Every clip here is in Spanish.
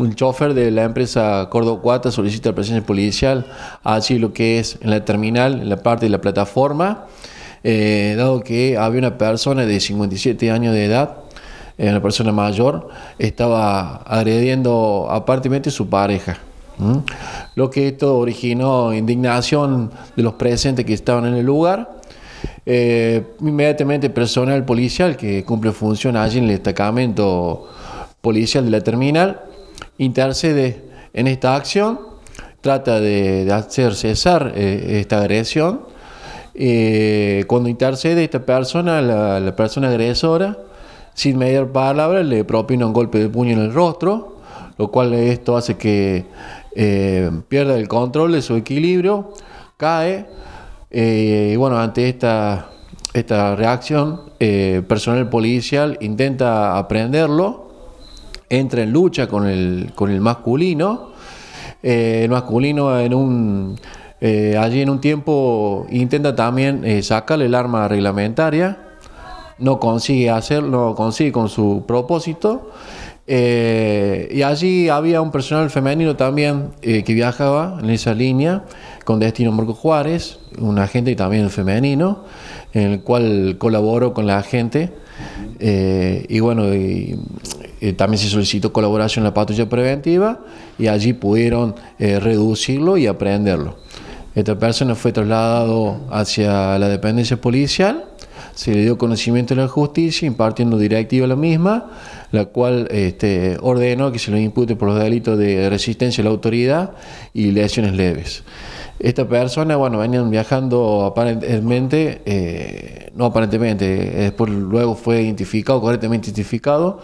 un chofer de la empresa Cordo Cuata solicita presencia policial allí lo que es en la terminal, en la parte de la plataforma, eh, dado que había una persona de 57 años de edad, eh, una persona mayor, estaba agrediendo aparentemente a su pareja. Lo que esto originó indignación de los presentes que estaban en el lugar. Eh, inmediatamente personal policial que cumple función allí en el destacamento policial de la terminal intercede en esta acción, trata de, hacer cesar eh, esta agresión. Eh, cuando intercede esta persona, la, la, persona agresora, sin mediar palabra, le propina un golpe de puño en el rostro, lo cual esto hace que eh, pierda el control de su equilibrio, cae, y bueno, ante esta, esta reacción, personal policial intenta aprenderlo, entra en lucha con el, con el masculino. Eh, el masculino en un, eh, allí en un tiempo intenta también eh, sacarle el arma reglamentaria, no consigue hacerlo, no consigue con su propósito. y allí había un personal femenino también que viajaba en esa línea con destino Marco Juárez, un agente también femenino, en el cual colaboró con la gente. y bueno, y, eh, también se solicitó colaboración en la patrulla preventiva y allí pudieron eh, reducirlo y aprehenderlo. Esta persona fue trasladado hacia la dependencia policial, se le dio conocimiento de la justicia, impartiendo directiva a la misma, la cual este, ordenó que se le impute por los delitos de resistencia a la autoridad y lesiones leves. Esta persona, bueno, venían viajando aparentemente, eh, no aparentemente, eh, después luego fue identificado, correctamente identificado.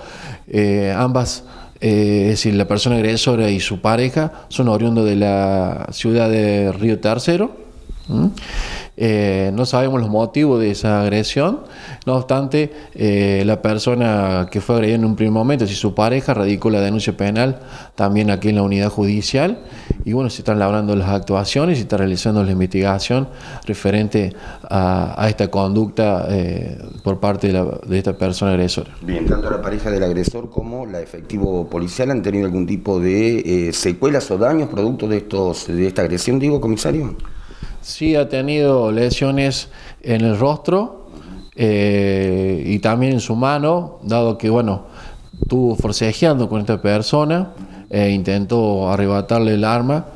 Eh, ambas, es decir, la persona agresora y su pareja son oriundos de la ciudad de Río Tercero. ¿Mm? Eh, no sabemos los motivos de esa agresión, no obstante, eh, la persona que fue agredida en un primer momento, si su pareja, radicó la denuncia penal también aquí en la unidad judicial y bueno, se están labrando las actuaciones, se está realizando la investigación referente a, esta conducta eh, por parte de, de, esta persona agresora. Bien, tanto la pareja del agresor como la efectivo policial han tenido algún tipo de secuelas o daños producto de, estos, de esta agresión, digo, comisario sí ha tenido lesiones en el rostro eh, y también en su mano, dado que, bueno, estuvo forcejeando con esta persona e intentó arrebatarle el arma.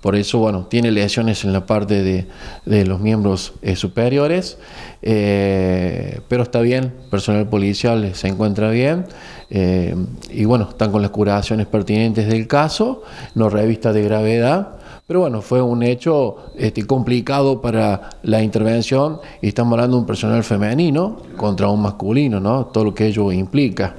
Por eso, bueno, tiene lesiones en la parte de, los miembros eh, superiores, eh, pero está bien, personal policial se encuentra bien, y bueno, están con las curaciones pertinentes del caso, no revista de gravedad, pero bueno, fue un hecho este, complicado para la intervención y estamos hablando de un personal femenino contra un masculino, ¿no? Todo lo que ello implica.